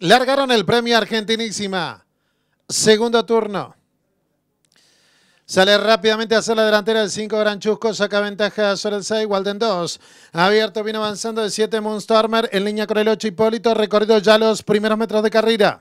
Largaron el premio Argentinísima. Segundo turno. Sale rápidamente hacia la delantera el 5 Gran Chusco, saca ventaja sobre el 6, Walden 2. Abierto, viene avanzando el 7 Moonstormer, en línea con el 8 Hipólito, recorrido ya los primeros metros de carrera.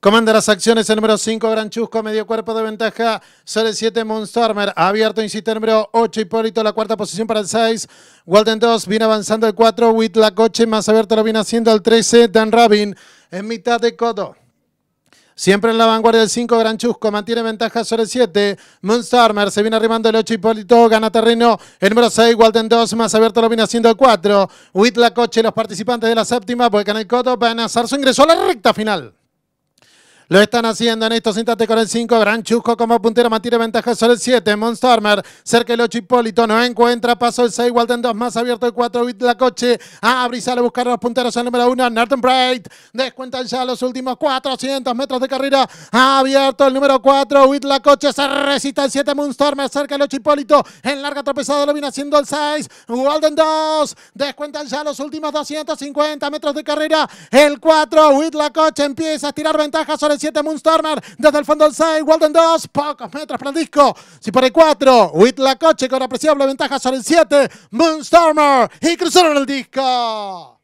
Comanda las acciones el número 5, Gran Chusco, medio cuerpo de ventaja sobre el 7, Monstormer. Abierto, insiste el número 8, Hipólito, la cuarta posición para el 6. Walden 2, viene avanzando el 4, Whitlacoche, más abierto lo viene haciendo el 13, Dan Rabin, en mitad de codo. Siempre en la vanguardia del 5, Gran Chusco, mantiene ventaja sobre el 7, Moonstormer, se viene arrimando el 8, Hipólito, gana terreno, el número 6, Walden 2, más abierto lo viene haciendo el 4, Whitlacoche, los participantes de la séptima, vuelcan el codo, van a hacer su ingreso a la recta final. Lo están haciendo en esto instantes con el 5. Gran Chusco como puntero mantiene ventaja sobre el 7. Monstormer cerca el 8. Hipólito no encuentra. Paso el 6. Walden 2 más abierto el 4. Bit la coche. A Brizal a buscar a los punteros al número 1. Norton Bright. Descuentan ya los últimos 400 metros de carrera. Abierto el número 4. Bit la coche se resiste el 7. Monstormer cerca el 8. Hipólito en larga tropezada lo viene haciendo el 6. Walden 2. Descuentan ya los últimos 250 metros de carrera. El 4. Bit la coche empieza a tirar ventaja sobre el 7, Moonstormer. Desde el fondo del 6, Walden 2. Pocos metros para el disco. Si para el 4, Coche, con apreciable ventaja sobre el 7. Moonstormer. Y cruzaron el disco.